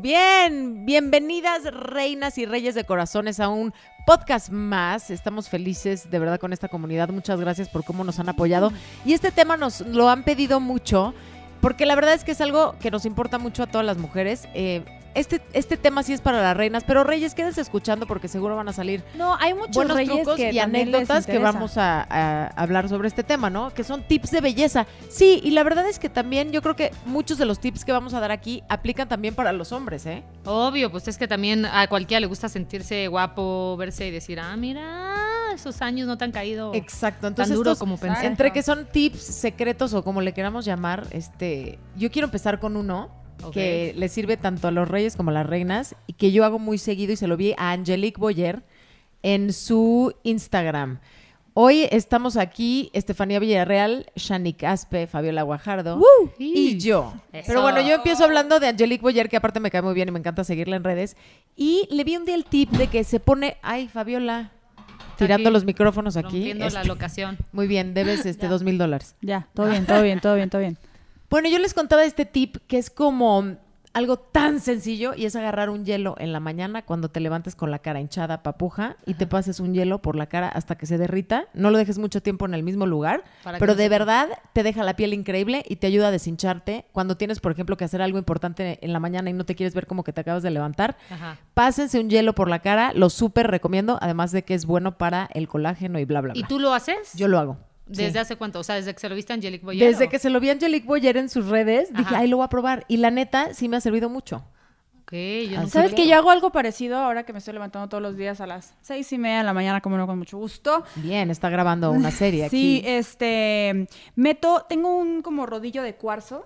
bien, bienvenidas reinas y reyes de corazones a un podcast más. Estamos felices de verdad con esta comunidad. Muchas gracias por cómo nos han apoyado. Y este tema nos lo han pedido mucho. Porque la verdad es que es algo que nos importa mucho a todas las mujeres. Eh, este, este, tema sí es para las reinas, pero Reyes, quédense escuchando porque seguro van a salir no, hay muchos trucos y anécdotas que vamos a, hablar sobre este tema, ¿no? Que son tips de belleza. Sí, y la verdad es que también yo creo que muchos de los tips que vamos a dar aquí aplican también para los hombres, ¿eh? Obvio, pues es que también a cualquiera le gusta sentirse guapo, verse y decir, ah, mira, esos años no te han caído Exacto, entonces tan duro como pensé. Entre que son tips secretos o como le queramos llamar, este, yo quiero empezar con uno que le sirve tanto a los reyes como a las reinas y que yo hago muy seguido y se lo vi a Angelique Boyer en su Instagram. Hoy estamos aquí, Estefanía Villarreal, Shani Caspe, Fabiola Guajardo y yo. Pero bueno, yo empiezo hablando de Angelique Boyer, que aparte me cae muy bien y me encanta seguirla en redes. Y le vi un día el tip de que se pone, ay, Fabiola, tirando los micrófonos aquí. Rompiendo la este, locación. Muy bien, debes este dos mil dólares. Ya, todo bien, todo bien, todo bien, todo bien. Bueno, yo les contaba este tip que es como algo tan sencillo y es agarrar un hielo en la mañana cuando te levantes con la cara hinchada, papuja, y te pases un hielo por la cara hasta que se derrita. No lo dejes mucho tiempo en el mismo lugar, pero de verdad te deja la piel increíble y te ayuda a deshincharte. Cuando tienes, por ejemplo, que hacer algo importante en la mañana y no te quieres ver como que te acabas de levantar, pásense un hielo por la cara, lo súper recomiendo, además de que es bueno para el colágeno y bla, bla, bla. ¿Y tú lo haces? Yo lo hago. ¿Desde hace cuánto? O sea, desde que se lo viste a Angelique Boyer. Desde que se lo vi a Angelique Boyer en sus redes, dije, ahí lo voy a probar. Y la neta, sí me ha servido mucho. Ok, yo ¿Sabes que yo hago algo parecido ahora que me estoy levantando todos los días a las seis y media de la mañana, como no, con mucho gusto? Bien, está grabando una serie aquí. Sí, este, meto, tengo un como rodillo de cuarzo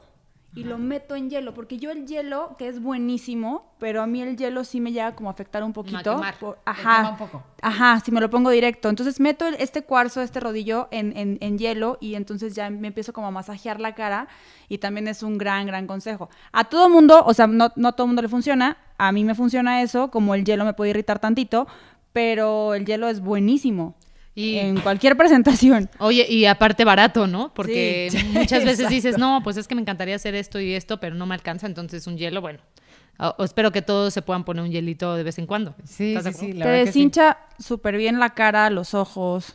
y lo meto en hielo, porque yo el hielo, que es buenísimo, pero a mí el hielo sí me llega como a afectar un poquito. ajá, si me lo pongo directo. Entonces meto este cuarzo, este rodillo en, en, en, hielo y entonces ya me empiezo como a masajear la cara y también es un gran, gran consejo. A todo mundo, o sea, no, no a todo mundo le funciona, a mí me funciona eso, como el hielo me puede irritar tantito, pero el hielo es buenísimo en cualquier presentación. Oye, y aparte barato, ¿no? Porque muchas veces dices, no, pues es que me encantaría hacer esto y esto, pero no me alcanza, entonces un hielo, bueno. espero que todos se puedan poner un hielito de vez en cuando. Sí, Te deshincha súper bien la cara, los ojos.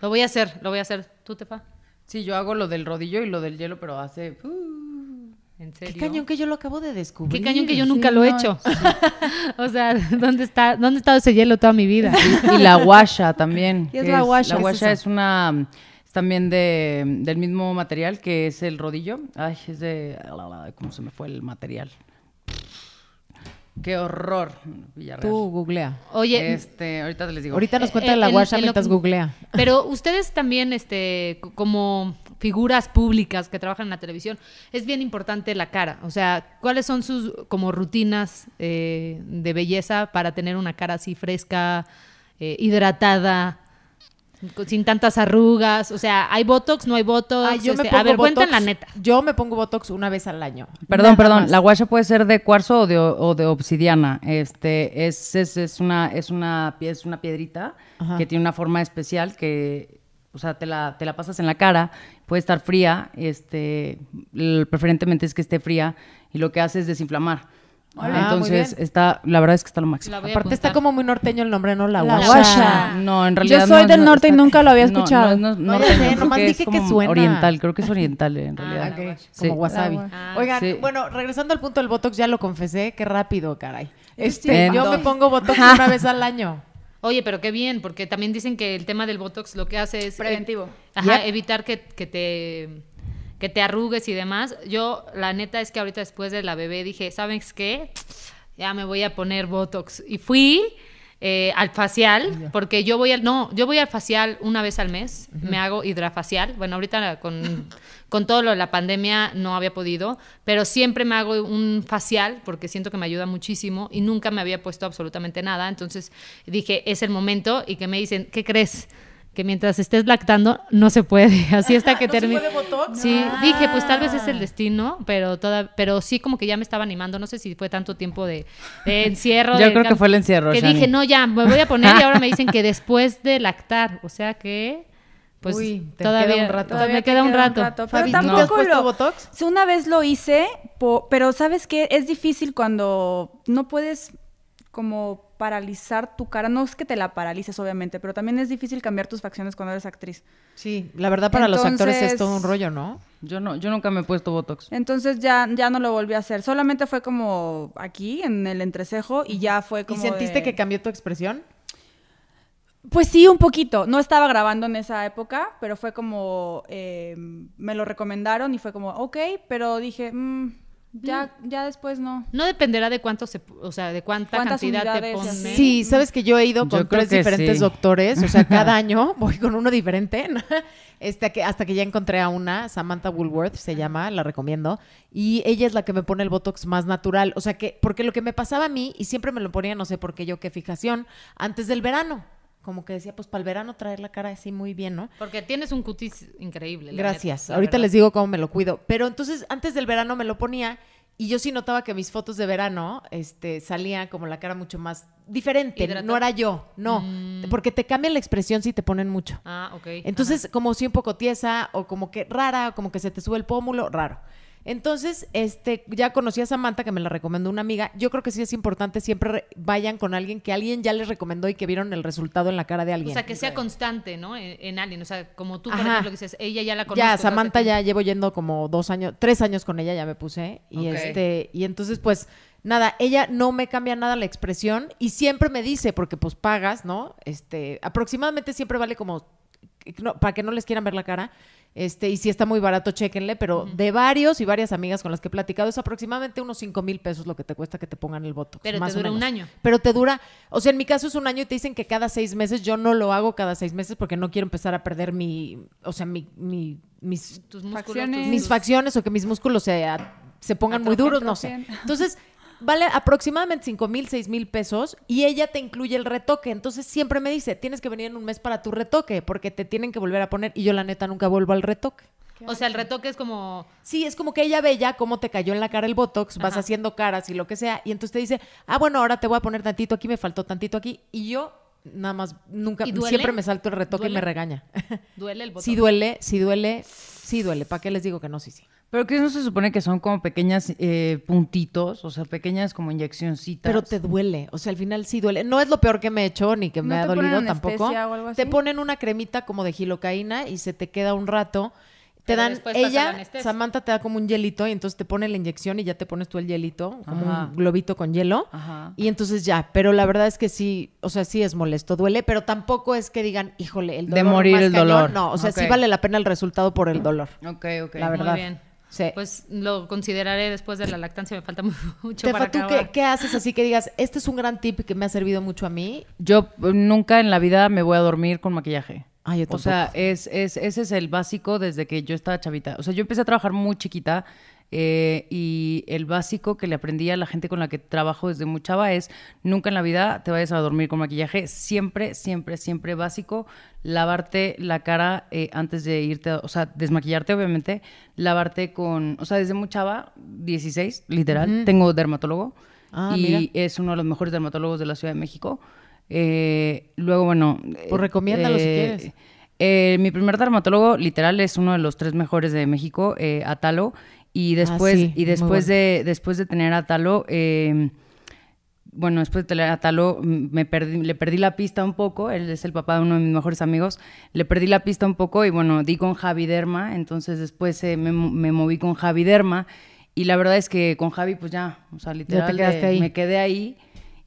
Lo voy a hacer, lo voy a hacer. ¿Tú, te Tefa? Sí, yo hago lo del rodillo y lo del hielo, pero hace... Uh, Qué cañón que yo lo acabo de descubrir. Qué cañón que yo nunca lo he hecho. o sea, ¿dónde está dónde está ese hielo toda mi vida? Y, la guasha también. ¿Qué es, la guasha? La guasha es, una también del mismo material que es el rodillo. Ay, es de cómo se me fue el material. Qué horror, Tú googlea. Oye, este, ahorita les digo. Ahorita nos eh, cuenta eh, la guasha mientras googlea. Pero ustedes también este como figuras públicas que trabajan en la televisión, es bien importante la cara. O sea, ¿cuáles son sus como rutinas eh, de belleza para tener una cara así fresca, eh, hidratada? Sin tantas arrugas, o sea, ¿hay Botox? ¿No hay Botox? yo este, a ver, botox, la neta. Yo me pongo Botox una vez al año. Perdón, perdón, la guasha puede ser de cuarzo o de, obsidiana. Este, es, es, es, una, es, es una piedrita que tiene una forma especial que, o sea, te la, te la pasas en la cara puede estar fría, este, preferentemente es que esté fría y lo que hace es desinflamar. Ah, Entonces, está, la verdad es que está lo máximo. Aparte está como muy norteño el nombre, ¿no? La, No, en realidad Yo soy del norte y nunca lo había escuchado. No, no, no, sé, nomás dije que suena. Oriental, creo que es ah, oriental en ah, realidad. Como wasabi. Oigan, bueno, regresando al punto del Botox, ya lo confesé, qué rápido, caray. Este, yo me pongo Botox una vez al año. Oye, pero qué bien, porque también dicen que el tema del Botox lo que hace es... Preventivo. ajá, evitar que, te, te arrugues y demás. Yo, la neta es que ahorita después de la bebé dije, ¿sabes qué? Ya me voy a poner Botox. Y fui... Eh, al facial, porque yo voy al, no, yo voy al facial una vez al mes, me hago hidrafacial, bueno, ahorita con con todo lo de la pandemia no había podido, pero siempre me hago un facial porque siento que me ayuda muchísimo y nunca me había puesto absolutamente nada. Entonces dije, es el momento y que me dicen, ¿qué crees? que mientras estés lactando no se puede. Así hasta que ¿No termine. Sí, dije, pues tal vez es el ah. destino, pero toda, pero sí como que ya me estaba animando. No sé si fue tanto tiempo de, encierro. Yo creo que fue el encierro. Que dije, no, ya, me voy a poner y ahora me dicen que después de lactar, o sea que pues Uy, todavía, queda un rato. me queda, un rato. Pero tampoco puesto Botox? Una vez lo hice, pero sabes que es difícil cuando no puedes como paralizar tu cara. No es que te la paralices, obviamente, pero también es difícil cambiar tus facciones cuando eres actriz. Sí, la verdad para los actores es todo un rollo, ¿no? Yo no, yo nunca me he puesto Botox. Entonces ya, ya no lo volví a hacer. Solamente fue como aquí, en el entrecejo, y ya fue como. ¿Y sentiste que cambió tu expresión? Pues sí, un poquito. No estaba grabando en esa época, pero fue como, em, me lo recomendaron y fue como, ok, pero dije, mm, ya, mm. ya después no. No dependerá de cuánto se, o sea, de cuánta cantidad te ponen. Sí, sabes que yo he ido con tres diferentes doctores, o sea, cada año voy con uno diferente, este, hasta que ya encontré a una, Samantha Woolworth se llama, la recomiendo, y ella es la que me pone el Botox más natural, o sea, que, porque lo que me pasaba a mí, y siempre me lo ponía, no sé por qué yo, qué fijación, antes del verano como que decía, pues para el verano traer la cara así muy bien, ¿no? Porque tienes un cutis increíble. Gracias. Ahorita les digo cómo me lo cuido. Pero entonces antes del verano me lo ponía y yo sí notaba que mis fotos de verano este, salía como la cara mucho más diferente. No era yo, no. Mm. Porque te cambian la expresión si te ponen mucho. Ah, ok. Entonces, como si un poco tiesa o como que rara, como que se te sube el pómulo, raro. Entonces, este, ya conocí a Samantha, que me la recomendó una amiga. Yo creo que sí es importante siempre vayan con alguien que alguien ya les recomendó y que vieron el resultado en la cara de alguien. O sea, que sea constante, ¿no? En, alguien. O sea, como tú, por ejemplo, dices, ella ya la conoce. Ya, Samantha ya llevo yendo como dos años, tres años con ella, ya me puse. Y este, y entonces, pues, nada, ella no me cambia nada la expresión y siempre me dice, porque pues pagas, ¿no? Este, aproximadamente siempre vale como para que no les quieran ver la cara. Este, y si está muy barato, chéquenle, pero de varios y varias amigas con las que he platicado, es aproximadamente unos 5 mil pesos lo que te cuesta que te pongan el voto. Pero más te dura un año. Pero te dura, o sea, en mi caso es un año y te dicen que cada seis meses, yo no lo hago cada seis meses porque no quiero empezar a perder mi, o sea, mi, mis, Tus facciones. mis facciones o que mis músculos se, se pongan muy duros, no sé. Entonces, vale aproximadamente 5 mil, 6 mil pesos y ella te incluye el retoque. Entonces siempre me dice, tienes que venir en un mes para tu retoque porque te tienen que volver a poner y yo la neta nunca vuelvo al retoque. O sea, el retoque es como... Sí, es como que ella ve ya cómo te cayó en la cara el Botox, vas haciendo caras y lo que sea, y entonces te dice, ah, bueno, ahora te voy a poner tantito aquí, me faltó tantito aquí, y yo nada más, nunca, siempre me salto el retoque y me regaña. ¿Duele el Botox? Sí duele, sí duele, Sí duele, ¿para qué les digo que no? Sí, sí. Pero que no se supone que son como pequeñas eh, puntitos, o sea, pequeñas como inyeccioncitas. Pero te duele, o sea, al final sí duele. No es lo peor que me he hecho ni que me ha dolido tampoco. Te ponen una cremita como de gilocaína y se te queda un rato te dan, ella, Samantha te da como un hielito y entonces te pone la inyección y ya te pones tú el hielito, como un globito con hielo. Y entonces ya, pero la verdad es que sí, o sea, sí es molesto, duele, pero tampoco es que digan, híjole, el dolor. De morir el dolor. No, o sea, sí vale la pena el resultado por el dolor. Ok, ok. La Muy bien. Pues lo consideraré después de la lactancia, me falta mucho Tefa, ¿tú qué, haces así que digas, este es un gran tip que me ha servido mucho a mí? Yo nunca en la vida me voy a dormir con maquillaje o sea, es, es, ese es el básico desde que yo estaba chavita. O sea, yo empecé a trabajar muy chiquita eh, y el básico que le aprendí a la gente con la que trabajo desde muy es nunca en la vida te vayas a dormir con maquillaje. Siempre, siempre, siempre básico, lavarte la cara eh, antes de irte, o sea, desmaquillarte obviamente, lavarte con, o sea, desde muchaba, 16, literal, tengo dermatólogo. Ah, y es uno de los mejores dermatólogos de la Ciudad de México. Eh, luego, bueno. Eh, pues recomiéndalo si eh, quieres. mi primer dermatólogo, literal, es uno de los tres mejores de México, Atalo. Y ah, después, y después de, después de tener Atalo, em, bueno, después de tener Atalo, me le perdí la pista un poco. Él es el papá de uno de mis mejores amigos. Le perdí la pista un poco y bueno, di con Javi Derma. Entonces después me, moví con Javi Derma. Y la verdad es que con Javi, pues ya, o sea, literal, me quedé ahí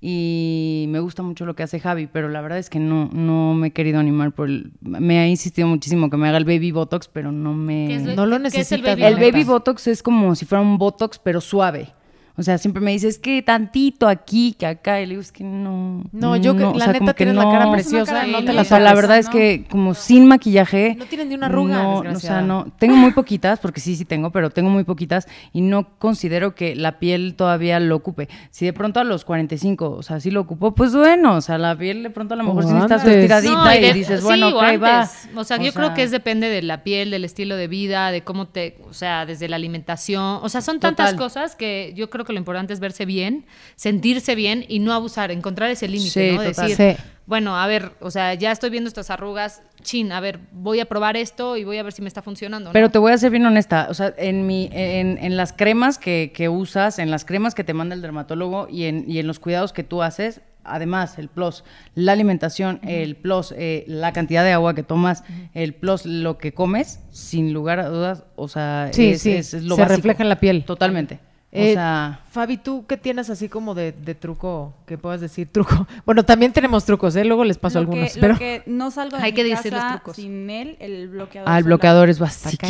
y me gusta mucho lo que hace Javi, pero la verdad es que no, no me he querido animar por el, me ha insistido muchísimo que me haga el baby botox, pero no me no lo necesito. el, baby botox es como si fuera un botox pero suave. O sea, siempre me dices que tantito aquí, que acá. Y le digo, es que no. No, yo que la neta tienes la cara preciosa. la o sea, la verdad es que como sin maquillaje. No tienen ni una arruga. No, o sea, no. Tengo muy poquitas, porque sí, sí tengo, pero tengo muy poquitas y no considero que la piel todavía lo ocupe. Si de pronto a los 45, o sea, sí lo ocupo, pues bueno, o sea, la piel de pronto a lo mejor si estás tiradita y, dices, bueno, va. O sea, yo creo que es depende de la piel, del estilo de vida, de cómo te. O sea, desde la alimentación. O sea, son tantas cosas que yo creo que lo importante es verse bien, sentirse bien y no abusar, encontrar ese límite, sí, ¿no? Decir, bueno, a ver, o sea, ya estoy viendo estas arrugas, chin, a ver, voy a probar esto y voy a ver si me está funcionando. Pero te voy a ser bien honesta, o sea, en, mi, en, las cremas que, usas, en las cremas que te manda el dermatólogo y en, y en los cuidados que tú haces, además el plus, la alimentación, el plus, eh, la cantidad de agua que tomas, el plus, lo que comes, sin lugar a dudas, o sea, es, lo se refleja en la piel. Totalmente o eh, sea... Fabi, ¿tú qué tienes así como de, truco que puedas decir? Truco. Bueno, también tenemos trucos, ¿eh? Luego les paso algunos. pero... que no salgo de Hay que decir los trucos. sin él, el bloqueador. Ah, el bloqueador es bastante.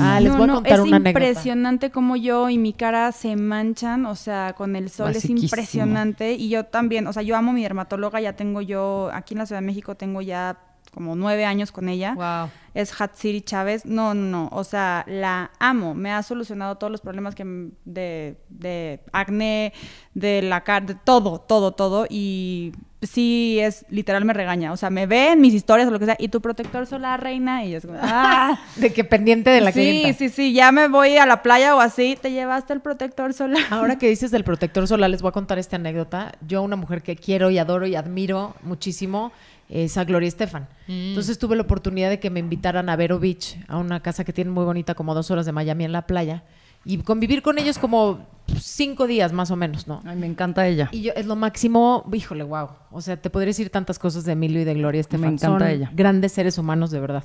Ah, les voy a contar una Es impresionante como yo y mi cara se manchan, o sea, con el sol es impresionante. Y yo también, o sea, yo amo mi dermatóloga, ya tengo yo, aquí en la Ciudad de México tengo ya como nueve años con ella. Wow. Es Hatsiri Chávez. No, no, no. O sea, la amo. Me ha solucionado todos los problemas que de, de acné, de la carne de todo, todo, todo. Y sí es literal me regaña. O sea, me ven mis historias o lo que sea, y tu protector solar, reina, y es como, ¡ah! de que pendiente de la que clienta. Sí, sí, sí, ya me voy a la playa o así, te llevaste el protector solar. Ahora que dices del protector solar, les voy a contar esta anécdota. Yo, una mujer que quiero y adoro y admiro muchísimo, es a Gloria Estefan. Mm. Entonces tuve la oportunidad de que me invitaran a Vero Beach, a una casa que tiene muy bonita, como dos horas de Miami en la playa y convivir con ellos como cinco días más o menos, ¿no? Ay, me encanta ella. Y yo, es lo máximo, híjole, wow. O sea, te podría decir tantas cosas de Emilio y de Gloria este Me encanta Son ella. Grandes seres humanos, de verdad.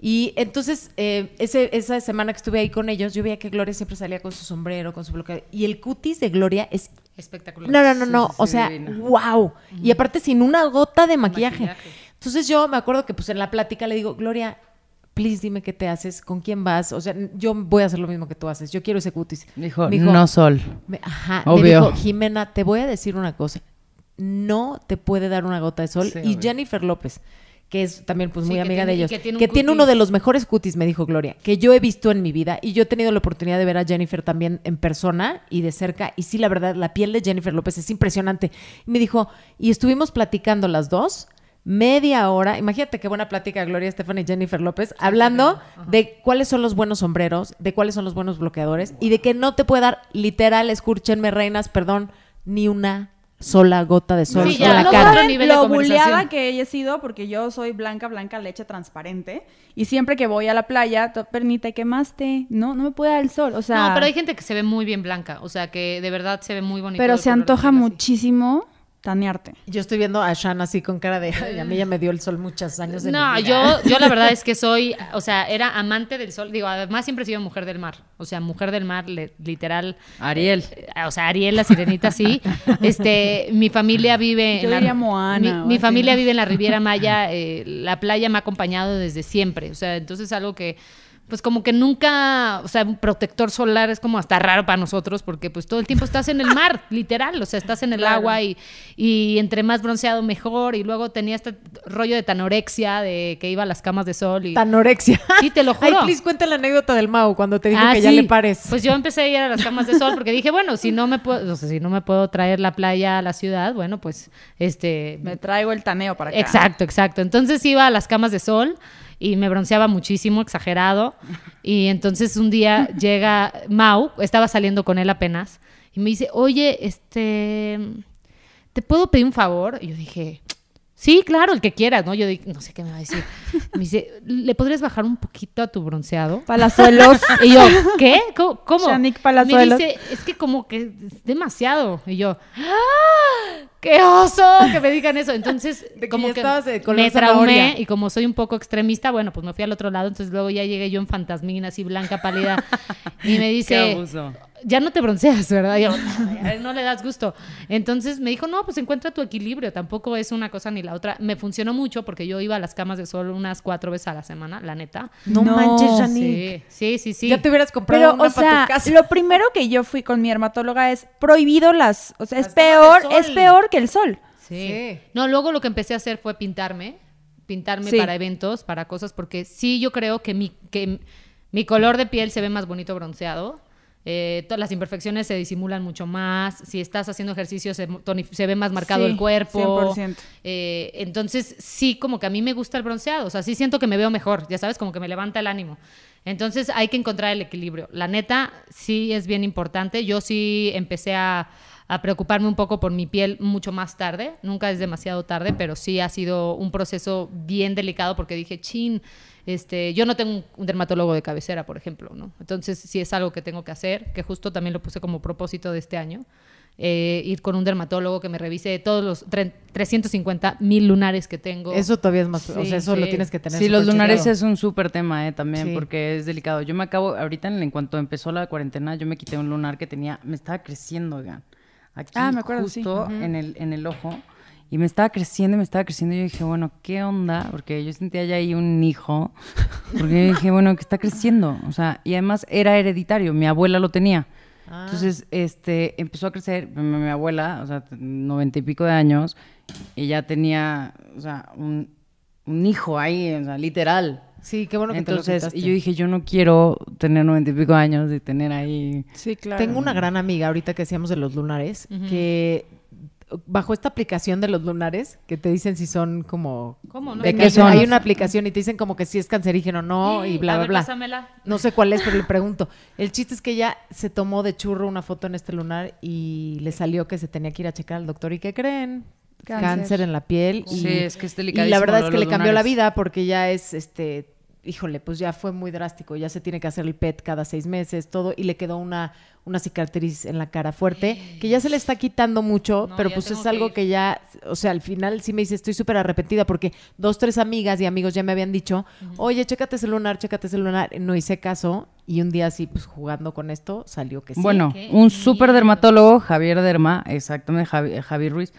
Y entonces, eh, ese, esa semana que estuve ahí con ellos, yo veía que Gloria siempre salía con su sombrero, con su bloqueo. Y el cutis de Gloria es espectacular. No, no, no, no. o sea, wow. Y aparte, sin una gota de maquillaje. maquillaje. Entonces, yo me acuerdo que, pues, en la plática le digo, Gloria, please dime qué te haces, con quién vas. O sea, yo voy a hacer lo mismo que tú haces. Yo quiero ese cutis. Dijo, dijo no sol. ajá, obvio. Me dijo, Jimena, te voy a decir una cosa. No te puede dar una gota de sol. y Jennifer López, que es también pues muy amiga de ellos, que, tiene, uno de los mejores cutis, me dijo Gloria, que yo he visto en mi vida y yo he tenido la oportunidad de ver a Jennifer también en persona y de cerca y sí, la verdad, la piel de Jennifer López es impresionante. me dijo, y estuvimos platicando las dos media hora. Imagínate qué buena plática Gloria Stephanie y Jennifer López hablando de cuáles son los buenos sombreros, de cuáles son los buenos bloqueadores y de que no te puede dar literal, escúchenme reinas, perdón, ni una sola gota de sol en la cara. lo buleada que he sido porque yo soy blanca, blanca, leche transparente y siempre que voy a la playa, permite quemaste, no, no me puede dar el sol, o sea... No, pero hay gente que se ve muy bien blanca, o sea, que de verdad se ve muy bonita. Pero se antoja muchísimo Tanearte. Yo estoy viendo a Shan así con cara de, a mí ya me dio el sol muchos años No, yo yo la verdad es que soy, o sea, era amante del sol, digo, además siempre he sido mujer del mar, o sea, mujer del mar literal Ariel, eh, o sea, Ariel la sirenita sí. Este, mi familia vive yo diría Moana. Mi, familia vive en la Riviera Maya, eh, la playa me ha acompañado desde siempre, o sea, entonces es algo que pues como que nunca, o sea, un protector solar es como hasta raro para nosotros porque pues todo el tiempo estás en el mar, literal, o sea, estás en el agua y, y, entre más bronceado mejor y luego tenía este rollo de tanorexia, de que iba a las camas de sol y... Tanorexia. Sí, te lo juro. Ay, please, cuenta la anécdota del Mau cuando te dijo ah, que ya le pares. Pues yo empecé a ir a las camas de sol porque dije, bueno, si no me puedo, o sea, si no me puedo traer la playa a la ciudad, bueno, pues este... Me traigo el taneo para acá. Exacto, exacto. Entonces iba a las camas de sol y me bronceaba muchísimo, exagerado. Y entonces un día llega Mau, estaba saliendo con él apenas, y me dice, oye, este, ¿te puedo pedir un favor? Y yo dije, Sí, claro, el que quieras, ¿no? Yo dije, no sé qué me va a decir. Me dice, ¿le podrías bajar un poquito a tu bronceado? Palazuelos. Y yo, ¿qué? ¿Cómo? cómo? Me dice, es que como que es demasiado. Y yo, ¡Ah! ¡qué oso que me digan eso! Entonces, como que, eh, me traumé y como soy un poco extremista, bueno, pues me fui al otro lado. Entonces luego ya llegué yo en fantasmina, así blanca, pálida. Y me dice ya no te bronceas, ¿verdad? no, le das gusto. Entonces me dijo, no, pues encuentra tu equilibrio, tampoco es una cosa ni la otra. Me funcionó mucho porque yo iba a las camas de sol unas cuatro veces a la semana, la neta. No, manches, Janine. Sí, sí, sí, Ya te hubieras comprado una o sea, tu casa. Lo primero que yo fui con mi hermatóloga es prohibido las, o sea, es peor, es peor que el sol. Sí. No, luego lo que empecé a hacer fue pintarme, pintarme para eventos, para cosas, porque sí yo creo que mi, que mi color de piel se ve más bonito bronceado. Eh, todas las imperfecciones se disimulan mucho más, si estás haciendo ejercicio se, ve más marcado el cuerpo. 100%. Eh, entonces sí, como que a mí me gusta el bronceado, o sea, sí siento que me veo mejor, ya sabes, como que me levanta el ánimo. Entonces hay que encontrar el equilibrio. La neta sí es bien importante, yo sí empecé a preocuparme un poco por mi piel mucho más tarde. Nunca es demasiado tarde, pero sí ha sido un proceso bien delicado porque dije, chin, este, yo no tengo un dermatólogo de cabecera, por ejemplo, ¿no? Entonces, si es algo que tengo que hacer, que justo también lo puse como propósito de este año, eh, ir con un dermatólogo que me revise todos los 350 mil lunares que tengo. Eso todavía es más, o sea, eso lo tienes que tener. Sí, los lunares es un súper tema eh, también, porque es delicado. Yo me acabo, ahorita en, cuanto empezó la cuarentena, yo me quité un lunar que tenía, me estaba creciendo, oigan. ah, me acuerdo, justo en, el, en el ojo. Y me estaba creciendo me estaba creciendo. Y yo dije, bueno, ¿qué onda? Porque yo sentía ya ahí un hijo. Porque yo dije, bueno, que está creciendo. O sea, y además era hereditario. Mi abuela lo tenía. Ah. Entonces, este, empezó a crecer. Mi, abuela, o sea, noventa y pico de años, ella tenía, o sea, un, hijo ahí, o sea, literal. Sí, qué bueno que Entonces, te lo yo dije, yo no quiero tener noventa y pico años y tener ahí... Sí, claro. Tengo una gran amiga ahorita que decíamos de los lunares, que bajo esta aplicación de los lunares que te dicen si son como ¿Cómo? de que son, hay una aplicación y te dicen como que si es cancerígeno o no y, bla bla bla no sé cuál es pero le pregunto el chiste es que ella se tomó de churro una foto en este lunar y le salió que se tenía que ir a checar al doctor y qué creen cáncer, en la piel y, y la verdad es que le cambió la vida porque ya es este híjole, pues ya fue muy drástico, ya se tiene que hacer el PET cada seis meses, todo, y le quedó una, una cicatriz en la cara fuerte, que ya se le está quitando mucho, pero pues es algo que, ya, o sea, al final sí me dice, estoy súper arrepentida, porque dos, tres amigas y amigos ya me habían dicho, oye, chécate ese lunar, chécate el lunar, no hice caso, y un día así, pues jugando con esto, salió que sí. Bueno, un súper dermatólogo, Javier Derma, exactamente, Javier Ruiz,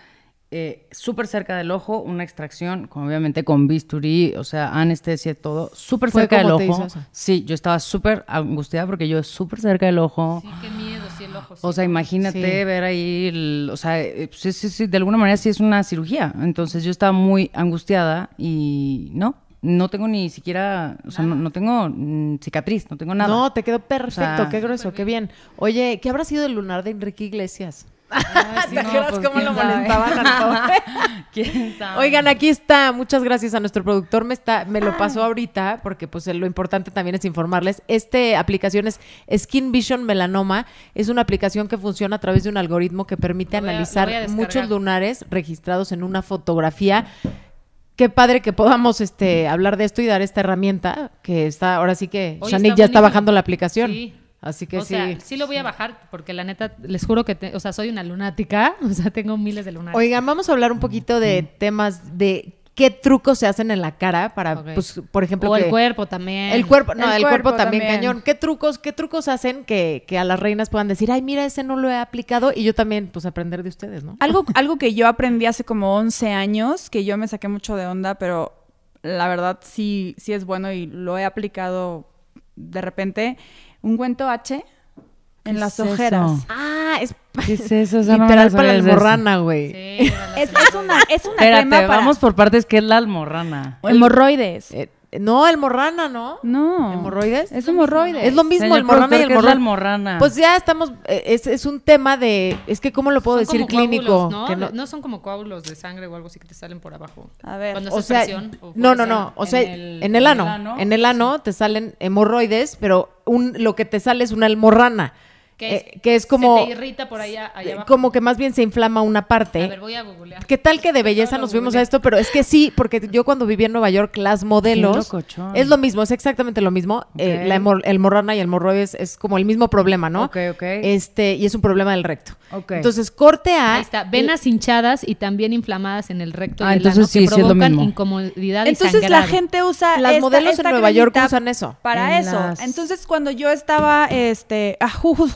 eh, súper cerca del ojo, una extracción, obviamente con bisturí, o sea, anestesia, todo, súper cerca del ojo. Sí, yo estaba súper angustiada porque yo súper cerca del ojo. Sí, qué miedo, sí, el ojo. O sea, imagínate ver ahí, o sea, eh, de alguna manera sí es una cirugía. Entonces yo estaba muy angustiada y no, no tengo ni siquiera, o sea, no, tengo mm, cicatriz, no tengo nada. No, te quedó perfecto, qué grueso, qué bien. Oye, ¿qué habrá sido el lunar de Enrique Iglesias? Pues, cómo lo Oigan, aquí está. Muchas gracias a nuestro productor. Me, está, me lo pasó ahorita porque pues lo importante también es informarles. Esta aplicación es Skin Vision Melanoma. Es una aplicación que funciona a través de un algoritmo que permite analizar muchos lunares registrados en una fotografía qué padre que podamos este hablar de esto y dar esta herramienta que está ahora sí que Shanik, ya está bajando la aplicación. Así que o Sea, sí lo voy a bajar porque la neta, les juro que, o sea, soy una lunática, o sea, tengo miles de lunáticos. Oigan, vamos a hablar un poquito de temas de qué trucos se hacen en la cara para, pues, por ejemplo. O el cuerpo también. El cuerpo, no, el, cuerpo, también, cañón. ¿Qué trucos, qué trucos hacen que, a las reinas puedan decir, ay, mira, ese no lo he aplicado y yo también, pues, aprender de ustedes, ¿no? Algo, algo que yo aprendí hace como 11 años, que yo me saqué mucho de onda, pero la verdad sí, sí es bueno y lo he aplicado de repente, un ungüento H en las ojeras. Ah, es ¿Qué eso? para la almorrana, güey. es, una, es una crema vamos por partes. ¿Qué es la almorrana? Hemorroides. Eh, no, el morrana, ¿no? No. ¿Hemorroides? Es hemorroides. Es lo mismo, el morrana y el morrana. Pues ya estamos, eh, es, es, un tema de, es que ¿cómo lo puedo decir clínico? ¿no? ¿no? son como coágulos de sangre o algo así que te salen por abajo. A ver. Cuando se. presión, no, no, no, o sea, en el, ano, en el ano, te salen hemorroides, pero un, lo que te sale es una almorrana. Eh, que es, como... irrita por allá, Como que más bien se inflama una parte. A ver, voy a googlear. ¿Qué tal que de belleza nos fuimos a esto? Pero es que sí, porque yo cuando vivía en Nueva York, las modelos... es lo mismo, es exactamente lo mismo. Eh, el morrana y el morro es, como el mismo problema, ¿no? Ok, ok. Este, y es un problema del recto. Entonces, corte a... Ahí está, venas hinchadas y también inflamadas en el recto ah, entonces sí, que provocan Entonces la gente usa... Las modelos en Nueva York usan eso. Para eso. Entonces, cuando yo estaba, este... Ah,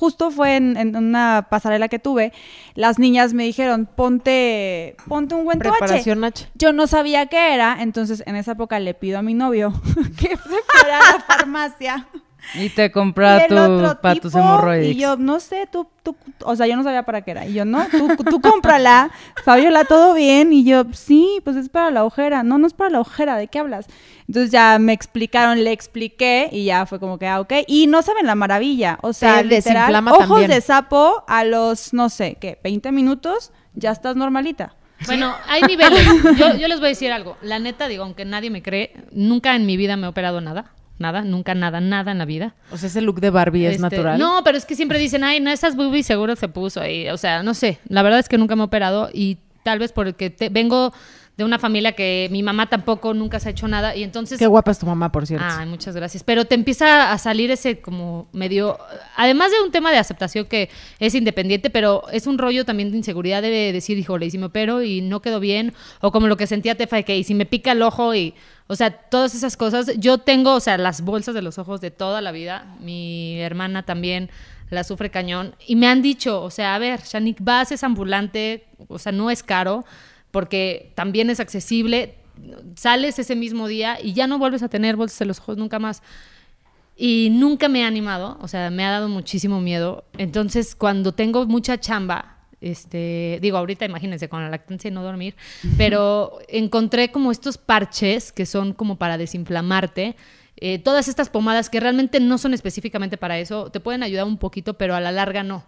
justo fue en, una pasarela que tuve, las niñas me dijeron, ponte, ponte un buen Preparación Yo no sabía qué era, entonces en esa época le pido a mi novio que fuera a la farmacia. Y te compra tu, para tus Y yo, no sé, tú, tú, o sea, yo no sabía para qué era. Y yo, no, tú, tú cómprala, Fabiola, todo bien. Y yo, sí, pues es para la ojera. No, no es para la ojera, ¿de qué hablas? Entonces ya me explicaron, le expliqué y ya fue como que, ah, ok. Y no saben la maravilla. O sea, literal, ojos de sapo a los, no sé, ¿qué? 20 minutos, ya estás normalita. Bueno, hay niveles. Yo, les voy a decir algo. La neta, digo, aunque nadie me cree, nunca en mi vida me he operado nada nada, nunca nada, nada en la vida. O sea, ese look de Barbie es este, natural. No, pero es que siempre dicen, ay, no, esas boobies seguro se puso. ahí. o sea, no sé, la verdad es que nunca me he operado y tal vez porque te, vengo de una familia que mi mamá tampoco nunca se ha hecho nada y entonces... Qué guapa es tu mamá, por cierto. Ay, muchas gracias. Pero te empieza a salir ese como medio... Además de un tema de aceptación que es independiente, pero es un rollo también de inseguridad de decir, híjole, y si me y no quedó bien, o como lo que sentía Tefa, que y si me pica el ojo y... O sea, todas esas cosas. Yo tengo, o sea, las bolsas de los ojos de toda la vida. Mi hermana también la sufre cañón. Y me han dicho, o sea, a ver, Shanik, vas, es ambulante, o sea, no es caro porque también es accesible, sales ese mismo día y ya no vuelves a tener bolsas en los ojos nunca más. Y nunca me ha animado, o sea, me ha dado muchísimo miedo. Entonces, cuando tengo mucha chamba, este, digo, ahorita imagínense con la lactancia y no dormir, pero encontré como estos parches que son como para desinflamarte. Eh, todas estas pomadas que realmente no son específicamente para eso, te pueden ayudar un poquito, pero a la larga no.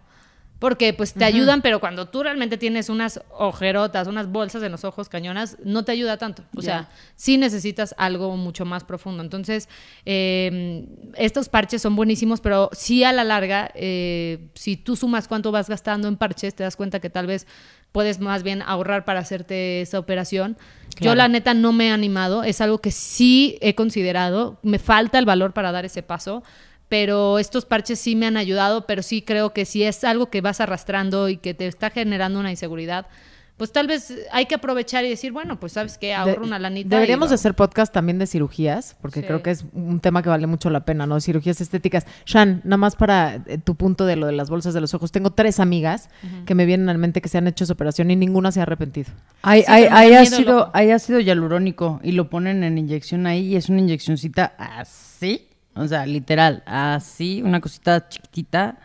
Porque pues te ayudan, pero cuando tú realmente tienes unas ojerotas, unas bolsas en los ojos cañonas, no te ayuda tanto. O sea, sí necesitas algo mucho más profundo. Entonces, em, estos parches son buenísimos, pero sí a la larga, eh, si tú sumas cuánto vas gastando en parches, te das cuenta que tal vez puedes más bien ahorrar para hacerte esa operación. Yo la neta no me he animado, es algo que sí he considerado, me falta el valor para dar ese paso pero estos parches sí me han ayudado, pero sí creo que si es algo que vas arrastrando y que te está generando una inseguridad, pues tal vez hay que aprovechar y decir, bueno, pues sabes que ahorro una lanita. Deberíamos hacer podcast también de cirugías, porque creo que es un tema que vale mucho la pena, ¿no? Cirugías estéticas. Shan, nada más para eh, tu punto de lo de las bolsas de los ojos, tengo tres amigas que me vienen la mente que se han hecho esa operación y ninguna se ha arrepentido. Hay, hay, hay hialurónico y lo ponen en inyección ahí y es una inyeccióncita así o sea, literal, así, una cosita chiquitita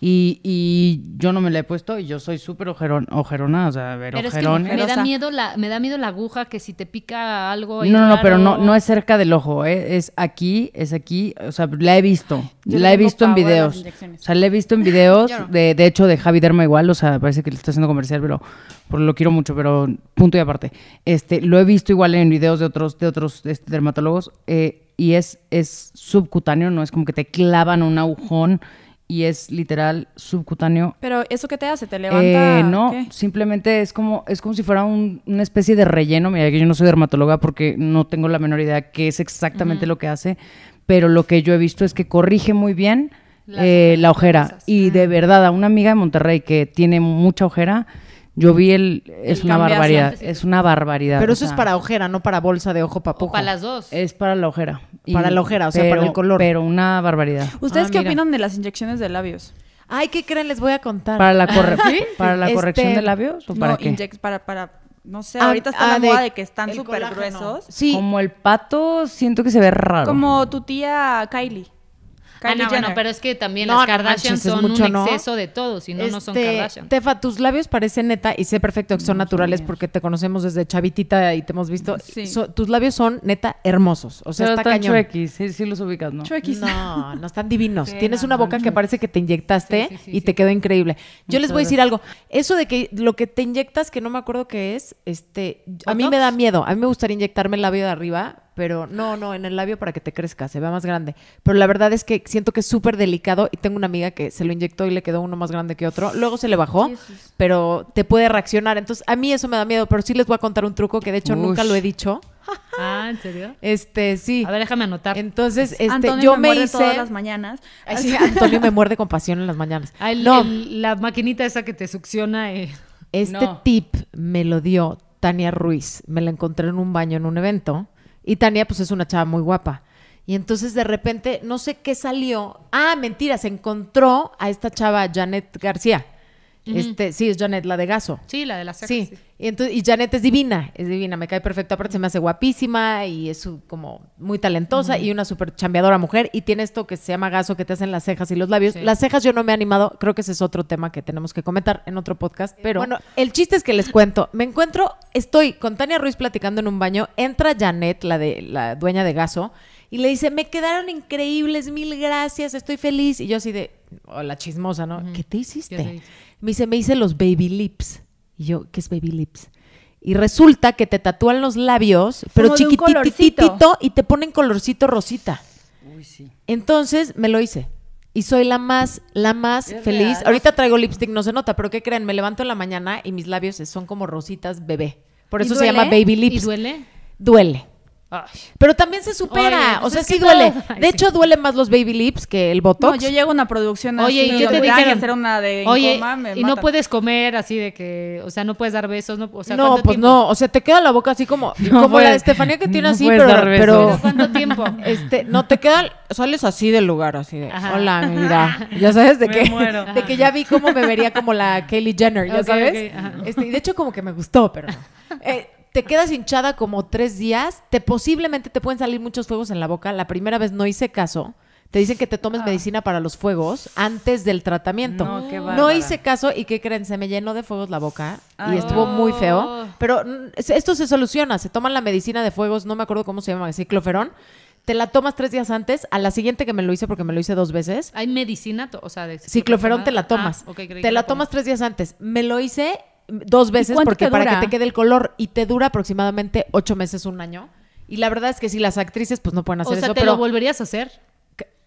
y, yo no me la he puesto y yo soy súper ojerona, ojerona, o sea, me, da miedo la, me da miedo la aguja que si te pica algo. No, no, no, pero no, no es cerca del ojo, ¿eh? es aquí, es aquí, o sea, la he visto, la he visto en videos. O sea, la he visto en videos, de, de hecho, de Javi Derma igual, o sea, parece que le está haciendo comercial, pero lo quiero mucho, pero punto y aparte. Este, lo he visto igual en videos de otros, de otros este, dermatólogos eh, y es, es subcutáneo, no es como que te clavan un agujón y es literal subcutáneo. Pero eso qué te hace, te levanta. Eh, no, simplemente es como es como si fuera una especie de relleno. Mira, que yo no soy dermatóloga porque no tengo la menor idea qué es exactamente lo que hace, pero lo que yo he visto es que corrige muy bien eh, la ojera. Y de verdad, a una amiga de Monterrey que tiene mucha ojera yo vi el. Es una barbaridad. Es una barbaridad. Pero eso es para ojera, no para bolsa de ojo O para las dos. Es para la ojera. para la ojera, o sea, para el color. Pero una barbaridad. ¿Ustedes ah, qué opinan de las inyecciones de labios? Ay, ¿qué creen? Les voy a contar. ¿Para la, ¿Para la corrección de este, labios o para no, qué? para, no sé, ah, ahorita está ah, la moda de, que están súper gruesos. Sí. Como el pato, siento que se ve raro. Como tu tía Kylie. Ah, no, pero es que también los las Kardashian son un exceso de todo, si no, no son este, Kardashian. Tefa, tus labios parecen neta, y sé perfecto que son naturales porque te conocemos desde chavitita y te hemos visto. tus labios son neta hermosos. O sea, está cañón. Chuequis, sí, sí los ubicas, ¿no? Chuequis. No, no están divinos. Tienes una boca que parece que te inyectaste y te quedó increíble. Yo les voy a decir algo. Eso de que lo que te inyectas, que no me acuerdo qué es, este, a mí me da miedo. A mí me gustaría inyectarme el labio de arriba pero no, no, en el labio para que te crezca, se vea más grande. Pero la verdad es que siento que es súper delicado y tengo una amiga que se lo inyectó y le quedó uno más grande que otro. Luego se le bajó, pero te puede reaccionar. Entonces, a mí eso me da miedo, pero sí les voy a contar un truco que de hecho nunca lo he dicho. ah, ¿en serio? Este, sí. A ver, déjame anotar. Entonces, este, yo me, hice... todas las mañanas. Antonio me muerde con pasión en las mañanas. la maquinita esa que te succiona. Eh. Este tip me lo dio Tania Ruiz. Me la encontré en un baño en un evento y Tania, pues es una chava muy guapa. Y entonces de repente, no sé qué salió. Ah, mentira, se encontró a esta chava, Janet García. Este, sí, es Janet, la de Gaso. Sí, la de la cejas. sí. Y, Janet es divina, es divina, me cae perfecto, aparte se me hace guapísima y es como muy talentosa y una súper chambeadora mujer y tiene esto que se llama gaso que te hacen las cejas y los labios. Las cejas yo no me he animado, creo que ese es otro tema que tenemos que comentar en otro podcast, eh, pero bueno, el chiste es que les cuento, me encuentro, estoy con Tania Ruiz platicando en un baño, entra Janet, la, de, la dueña de gaso, y le dice, me quedaron increíbles, mil gracias, estoy feliz. Y yo así de, hola chismosa, ¿no? ¿Qué te hiciste? me dice, me hice los baby lips. Y yo, ¿qué es baby lips? Y resulta que te tatúan los labios, pero chiquitito y te ponen colorcito rosita. Uy, sí. Entonces me lo hice. Y soy la más, la más feliz. Ahorita traigo lipstick, no se nota, pero ¿qué creen? Me levanto en la mañana y mis labios son como rositas bebé. Por eso se llama baby lips. ¿Y duele? Duele. Pero también se supera, o pues sea, sí duele. de hecho, duelen más los baby lips que el botox. No, yo llego a una producción Oye, así, ¿y te Hacer una de Oye, y no puedes comer así de que, o sea, no puedes dar besos, no, pues no, o sea, te queda la boca así como como la de Estefanía que tiene así, pero, dar tiempo? Este, no te queda, sales así del lugar así de, "Hola, mi Ya sabes de qué que de que ya vi cómo me como la Kelly Jenner, ya sabes? Este, y de hecho como que me gustó, pero te quedas hinchada como tres días, te posiblemente te pueden salir muchos fuegos en la boca. La primera vez no hice caso. Te dicen que te tomes ah. medicina para los fuegos antes del tratamiento. No, hice caso y que creen, se me llenó de fuegos la boca y estuvo muy feo. Pero mm, esto se soluciona, se toman la medicina de fuegos, no me acuerdo cómo se llama, cicloferón te la tomas tres días antes, a la siguiente que me lo hice porque me lo hice dos veces. Hay medicina, o sea, cicloferón te la tomas. Ah, te la tomas tres días antes. Me lo hice dos veces porque para que te quede el color y te dura aproximadamente ocho meses, un año. Y la verdad es que si las actrices pues no pueden hacer o sea, ¿te lo volverías a hacer?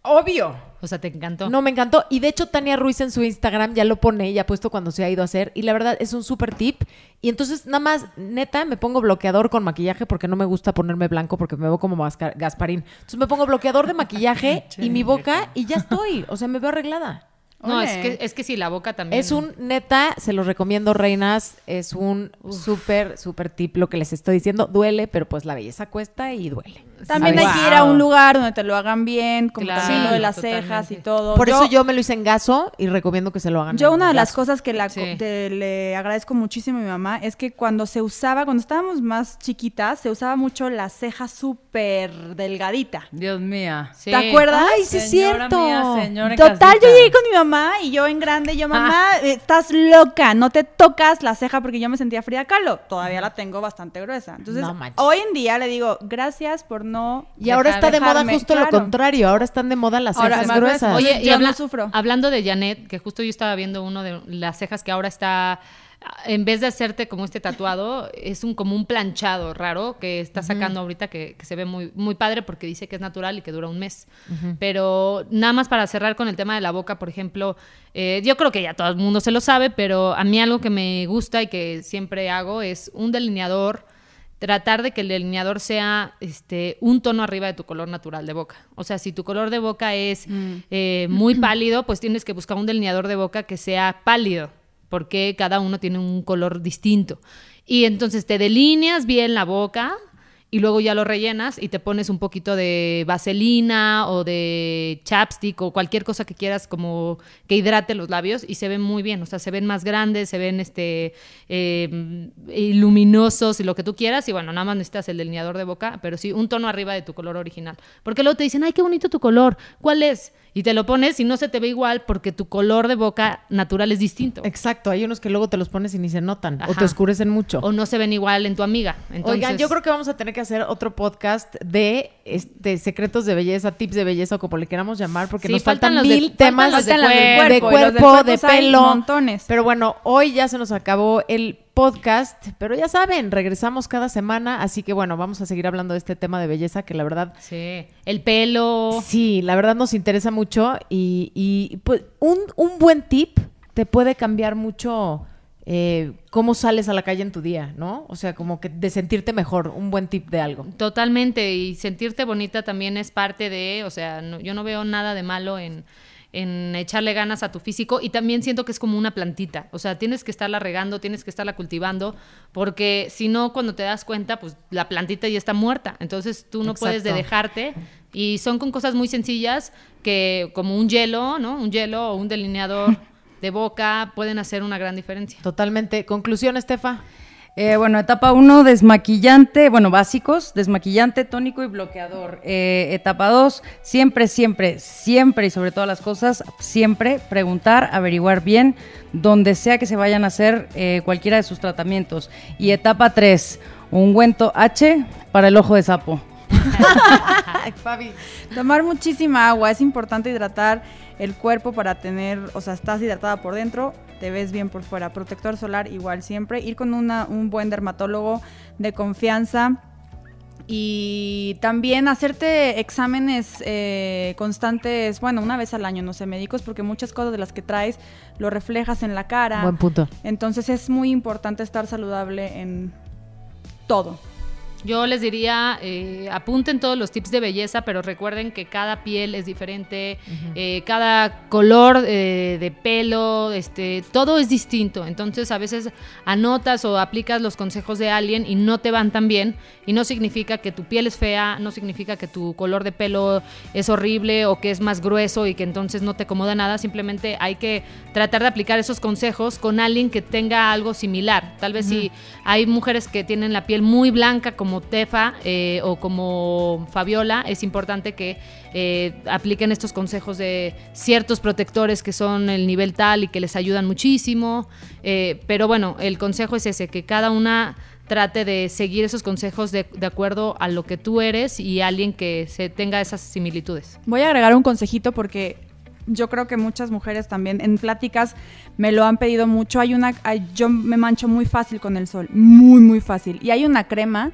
Obvio. O sea, te encantó. No, me encantó. Y de hecho, Tania Ruiz en su Instagram ya lo pone, ya ha puesto cuando se ha ido a hacer. Y la verdad es un súper tip. Y entonces, nada más, neta, me pongo bloqueador con maquillaje porque no me gusta ponerme blanco porque me veo como Gasparín. Entonces me pongo bloqueador de maquillaje y mi boca y ya estoy. O sea, me veo arreglada. No, es que, es que sí, la boca también. Es un, neta, se los recomiendo, reinas, es un súper, súper tip lo que les estoy diciendo. Duele, pero pues la belleza cuesta y duele. También hay que ir a un lugar donde te lo hagan bien, como de las cejas y todo. Por eso yo me lo hice en gaso y recomiendo que se lo hagan. Yo una de las cosas que le agradezco muchísimo a mi mamá es que cuando se usaba, cuando estábamos más chiquitas, se usaba mucho la ceja súper delgadita. Dios mía. ¿Te acuerdas? Ay, sí es cierto. Total, yo llegué con mi mamá y yo en grande, yo mamá, eh, estás loca, no te tocas la ceja porque yo me sentía fría calo. Todavía la tengo bastante gruesa. Entonces, hoy en día le digo, gracias por no no. Y ahora está de moda justo lo contrario, ahora están de moda las cejas gruesas. Oye, y sufro. Hablando de Janet, que justo yo estaba viendo uno de las cejas que ahora está en vez de hacerte como este tatuado, es un como un planchado raro que está sacando ahorita que, se ve muy, muy padre porque dice que es natural y que dura un mes. Pero nada más para cerrar con el tema de la boca, por ejemplo, eh, yo creo que ya todo el mundo se lo sabe, pero a mí algo que me gusta y que siempre hago es un delineador tratar de que el delineador sea este, un tono arriba de tu color natural de boca. O sea, si tu color de boca es mm. eh, muy pálido, pues tienes que buscar un delineador de boca que sea pálido, porque cada uno tiene un color distinto. Y entonces te delineas bien la boca, y luego ya lo rellenas y te pones un poquito de vaselina o de chapstick o cualquier cosa que quieras como que hidrate los labios y se ven muy bien, o sea, se ven más grandes, se ven este eh, luminosos y lo que tú quieras y bueno, nada más necesitas el delineador de boca, pero sí un tono arriba de tu color original, porque luego te dicen, "Ay, qué bonito tu color, ¿cuál es?" Y te lo pones y no se te ve igual porque tu color de boca natural es distinto. Exacto, hay unos que luego te los pones y ni se notan o te oscurecen mucho o no se ven igual en tu amiga. Entonces, Oigan, yo creo que vamos a tener que hacer otro podcast de este, secretos de belleza, tips de belleza o como le queramos llamar, porque nos faltan, mil temas de, cuerpo, de, pelo. Pero bueno, hoy ya se nos acabó el podcast, pero ya saben, regresamos cada semana, así que bueno, vamos a seguir hablando de este tema de belleza que la verdad... Sí, el pelo. Sí, la verdad nos interesa mucho y, y pues un, un buen tip te puede cambiar mucho eh, cómo sales a la calle en tu día, ¿no? O sea, como que de sentirte mejor, un buen tip de algo. Totalmente, y sentirte bonita también es parte de, o sea, yo no veo nada de malo en, echarle ganas a tu físico y también siento que es como una plantita, o sea, tienes que estarla regando, tienes que estarla cultivando, porque si no, cuando te das cuenta, pues la plantita ya está muerta, entonces tú no puedes dejarte y son con cosas muy sencillas que como un hielo, ¿no? Un hielo o un delineador. de boca pueden hacer una gran diferencia. Totalmente. Conclusión, Estefa. Eh, bueno, etapa 1, desmaquillante, bueno, básicos, desmaquillante, tónico y bloqueador. Eh, etapa 2, siempre, siempre, siempre y sobre todas las cosas, siempre preguntar, averiguar bien donde sea que se vayan a hacer eh, cualquiera de sus tratamientos. Y etapa 3, ungüento H para el ojo de sapo. Fabi. Tomar muchísima agua, es importante hidratar el cuerpo para tener, o sea, estás hidratada por dentro, te ves bien por fuera. Protector solar igual siempre, ir con una, un buen dermatólogo de confianza. Y también hacerte exámenes eh, constantes, bueno, una vez al año, no sé, médicos, porque muchas cosas de las que traes lo reflejas en la cara. Buen punto. Entonces es muy importante estar saludable en todo. Yo les diría, eh, apunten todos los tips de belleza, pero recuerden que cada piel es diferente, eh, cada color eh, de pelo, este, todo es distinto. Entonces a veces anotas o aplicas los consejos de alguien y no te van tan bien. Y no significa que tu piel es fea, no significa que tu color de pelo es horrible o que es más grueso y que entonces no te acomoda nada. Simplemente hay que tratar de aplicar esos consejos con alguien que tenga algo similar. Tal vez si hay mujeres que tienen la piel muy blanca como como Tefa eh, o como Fabiola, es importante que eh, apliquen estos consejos de ciertos protectores que son el nivel tal y que les ayudan muchísimo. Eh, pero bueno, el consejo es ese, que cada una trate de seguir esos consejos de, acuerdo a lo que tú eres y alguien que se tenga esas similitudes. Voy a agregar un consejito porque yo creo que muchas mujeres también en pláticas me lo han pedido mucho. Hay una, yo me mancho muy fácil con el sol, muy muy fácil. Y hay una crema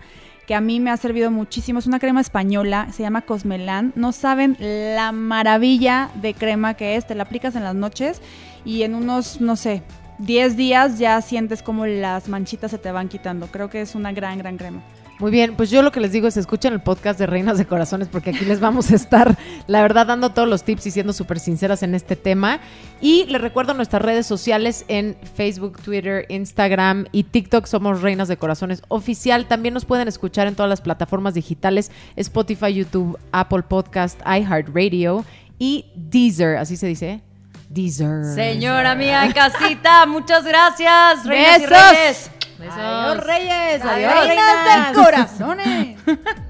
que a mí me ha servido muchísimo. Es una crema española, se llama Cosmelan. No saben la maravilla de crema que es. Te la aplicas en las noches y en unos, no sé, 10 días ya sientes como las manchitas se te van quitando. Creo que es una gran, gran crema. Muy bien, pues yo lo que les digo es escuchen el podcast de Reinas de Corazones porque aquí les vamos a estar, la verdad, dando todos los tips y siendo súper sinceras en este tema. Y les recuerdo nuestras redes sociales en Facebook, Twitter, Instagram y TikTok somos Reinas de Corazones oficial. También nos pueden escuchar en todas las plataformas digitales, Spotify, YouTube, Apple Podcast, iHeartRadio y Deezer, así se dice. ¿eh? Deezer. Señora mía casita, muchas gracias. Reinas Y Besos. Adiós, Reyes. Adiós, reinas del corazones. Eh.